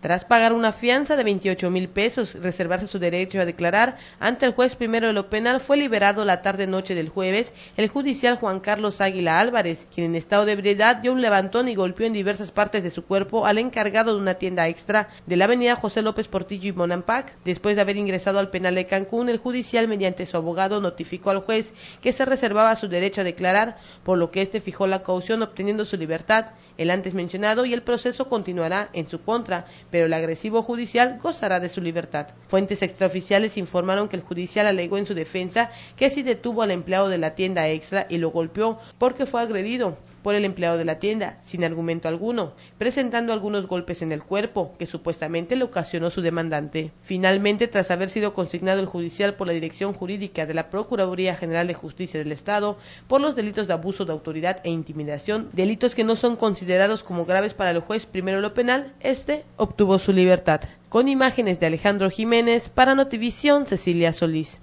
Tras pagar una fianza de 28 mil pesos, reservarse su derecho a declarar ante el juez primero de lo penal, fue liberado la tarde-noche del jueves el judicial Juan Carlos Águila Álvarez, quien en estado de ebriedad dio un levantón y golpeó en diversas partes de su cuerpo al encargado de una tienda extra de la avenida José López Portillo y Monampac. Después de haber ingresado al penal de Cancún, el judicial, mediante su abogado, notificó al juez que se reservaba su derecho a declarar, por lo que éste fijó la caución obteniendo su libertad, el antes mencionado, y el proceso continuará en su contra pero el agresivo judicial gozará de su libertad. Fuentes extraoficiales informaron que el judicial alegó en su defensa que si detuvo al empleado de la tienda extra y lo golpeó porque fue agredido por el empleado de la tienda, sin argumento alguno, presentando algunos golpes en el cuerpo que supuestamente le ocasionó su demandante. Finalmente, tras haber sido consignado el judicial por la Dirección Jurídica de la Procuraduría General de Justicia del Estado por los delitos de abuso de autoridad e intimidación, delitos que no son considerados como graves para el juez primero lo penal, este obtuvo Tuvo su libertad. Con imágenes de Alejandro Jiménez, para Notivisión, Cecilia Solís.